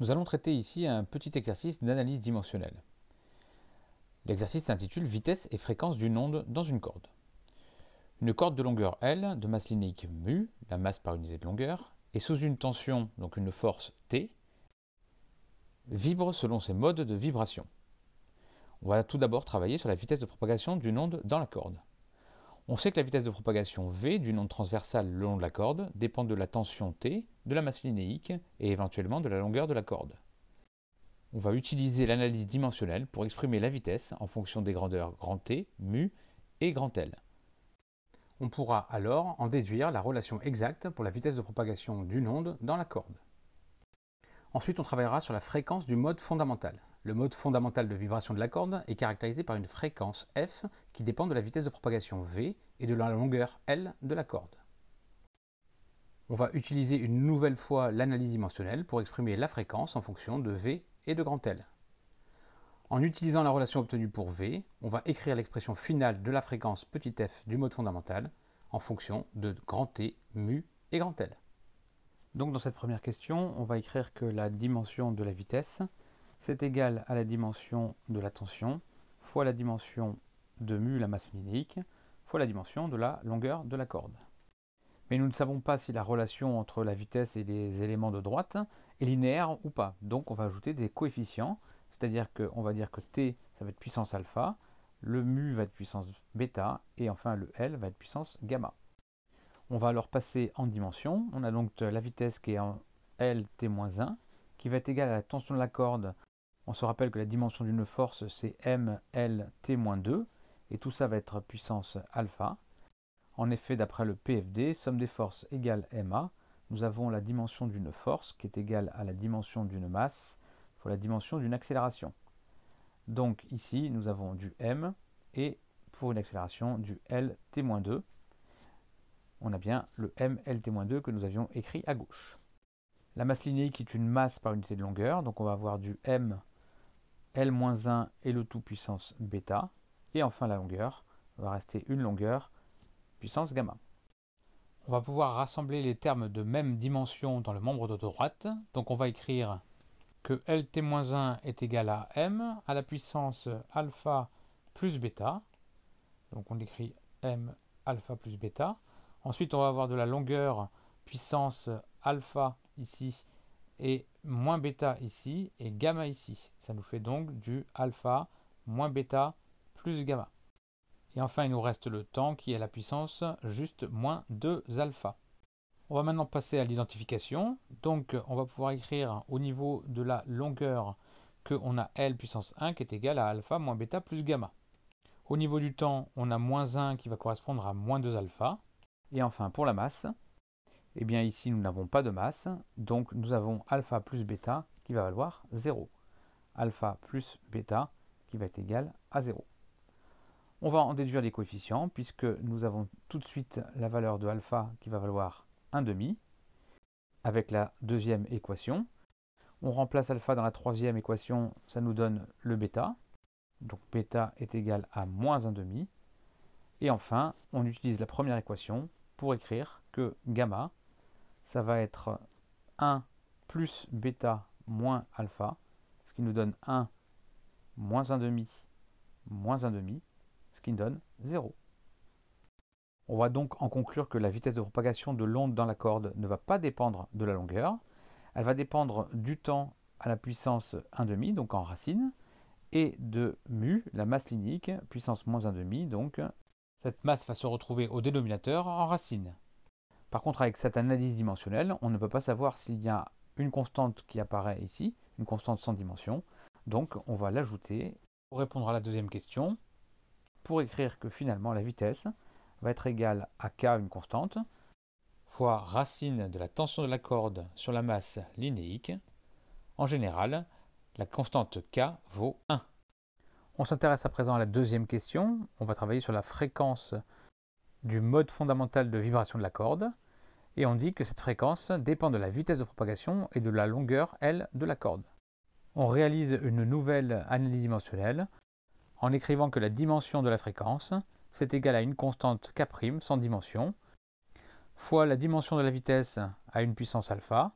Nous allons traiter ici un petit exercice d'analyse dimensionnelle. L'exercice s'intitule Vitesse et fréquence d'une onde dans une corde. Une corde de longueur L, de masse linéique mu, la masse par unité de longueur, et sous une tension, donc une force T, vibre selon ses modes de vibration. On va tout d'abord travailler sur la vitesse de propagation d'une onde dans la corde. On sait que la vitesse de propagation V d'une onde transversale le long de la corde dépend de la tension T, de la masse linéique et éventuellement de la longueur de la corde. On va utiliser l'analyse dimensionnelle pour exprimer la vitesse en fonction des grandeurs grand T, mu et L. On pourra alors en déduire la relation exacte pour la vitesse de propagation d'une onde dans la corde. Ensuite, on travaillera sur la fréquence du mode fondamental. Le mode fondamental de vibration de la corde est caractérisé par une fréquence f qui dépend de la vitesse de propagation v et de la longueur l de la corde. On va utiliser une nouvelle fois l'analyse dimensionnelle pour exprimer la fréquence en fonction de v et de grand L. En utilisant la relation obtenue pour v, on va écrire l'expression finale de la fréquence f du mode fondamental en fonction de grand T, mu et grand L. Donc dans cette première question, on va écrire que la dimension de la vitesse c'est égal à la dimension de la tension fois la dimension de mu, la masse linéique, fois la dimension de la longueur de la corde. Mais nous ne savons pas si la relation entre la vitesse et les éléments de droite est linéaire ou pas. Donc on va ajouter des coefficients, c'est-à-dire qu'on va dire que t, ça va être puissance alpha, le mu va être puissance bêta, et enfin le L va être puissance gamma. On va alors passer en dimension. On a donc la vitesse qui est en L t-1, qui va être égale à la tension de la corde on se rappelle que la dimension d'une force, c'est mlt 2 et tout ça va être puissance alpha. En effet, d'après le PFD, somme des forces égale MA, nous avons la dimension d'une force qui est égale à la dimension d'une masse fois la dimension d'une accélération. Donc ici, nous avons du m et pour une accélération du lt 2 On a bien le mlt 2 que nous avions écrit à gauche. La masse linéique est une masse par unité de longueur, donc on va avoir du m L-1 et le tout puissance bêta. Et enfin la longueur va rester une longueur puissance gamma. On va pouvoir rassembler les termes de même dimension dans le membre de droite. Donc on va écrire que LT-1 est égal à M à la puissance alpha plus bêta. Donc on écrit M alpha plus bêta. Ensuite on va avoir de la longueur puissance alpha ici et moins bêta ici et gamma ici. Ça nous fait donc du alpha moins bêta plus gamma. Et enfin, il nous reste le temps qui est la puissance juste moins 2 alpha. On va maintenant passer à l'identification. Donc, on va pouvoir écrire au niveau de la longueur qu'on a L puissance 1 qui est égal à alpha moins bêta plus gamma. Au niveau du temps, on a moins 1 qui va correspondre à moins 2 alpha. Et enfin, pour la masse, eh bien ici, nous n'avons pas de masse, donc nous avons alpha plus bêta qui va valoir 0. Alpha plus bêta qui va être égal à 0. On va en déduire les coefficients puisque nous avons tout de suite la valeur de alpha qui va valoir 1,5 avec la deuxième équation. On remplace alpha dans la troisième équation, ça nous donne le bêta. Donc bêta est égal à moins 1,5. Et enfin, on utilise la première équation pour écrire que gamma ça va être 1 plus bêta moins alpha, ce qui nous donne 1 moins 1 demi moins 1 demi, ce qui nous donne 0. On va donc en conclure que la vitesse de propagation de l'onde dans la corde ne va pas dépendre de la longueur, elle va dépendre du temps à la puissance 1,5, donc en racine, et de mu, la masse linique, puissance moins 1 demi, donc cette masse va se retrouver au dénominateur en racine. Par contre, avec cette analyse dimensionnelle, on ne peut pas savoir s'il y a une constante qui apparaît ici, une constante sans dimension. Donc on va l'ajouter pour répondre à la deuxième question, pour écrire que finalement la vitesse va être égale à k, une constante, fois racine de la tension de la corde sur la masse linéique. En général, la constante k vaut 1. On s'intéresse à présent à la deuxième question. On va travailler sur la fréquence du mode fondamental de vibration de la corde, et on dit que cette fréquence dépend de la vitesse de propagation et de la longueur, L, de la corde. On réalise une nouvelle analyse dimensionnelle en écrivant que la dimension de la fréquence, c'est égal à une constante K' sans dimension, fois la dimension de la vitesse à une puissance alpha,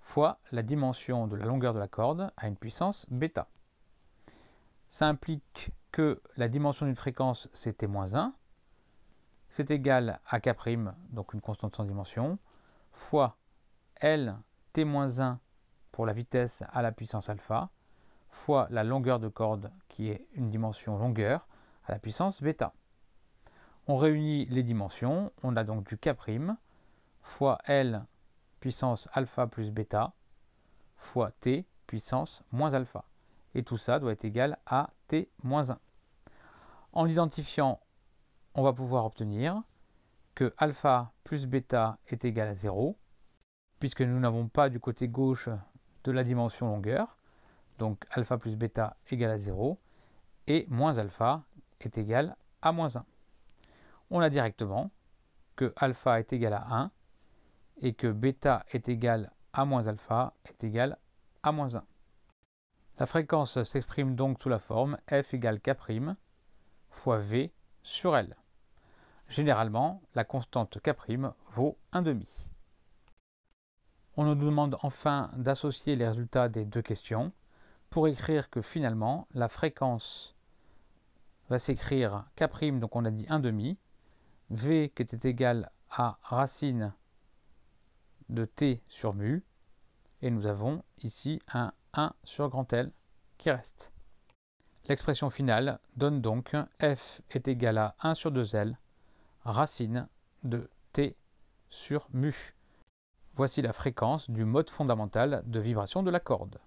fois la dimension de la longueur de la corde à une puissance bêta. Ça implique que la dimension d'une fréquence, c'est T-1, c'est égal à K', donc une constante sans dimension, fois L T-1 pour la vitesse à la puissance alpha, fois la longueur de corde qui est une dimension longueur à la puissance bêta. On réunit les dimensions, on a donc du K' fois L puissance alpha plus bêta fois T puissance moins alpha. Et tout ça doit être égal à T 1. En identifiant on va pouvoir obtenir que alpha plus bêta est égal à 0, puisque nous n'avons pas du côté gauche de la dimension longueur, donc alpha plus bêta égal à 0, et moins alpha est égal à moins 1. On a directement que alpha est égal à 1, et que bêta est égal à moins alpha est égal à moins 1. La fréquence s'exprime donc sous la forme f égale k' fois v sur L. Généralement, la constante K' vaut 1,5. On nous demande enfin d'associer les résultats des deux questions pour écrire que finalement la fréquence va s'écrire K', donc on a dit 1,5, V qui était égal à racine de T sur mu, et nous avons ici un 1 sur grand L qui reste. L'expression finale donne donc f est égal à 1 sur 2L racine de t sur mu. Voici la fréquence du mode fondamental de vibration de la corde.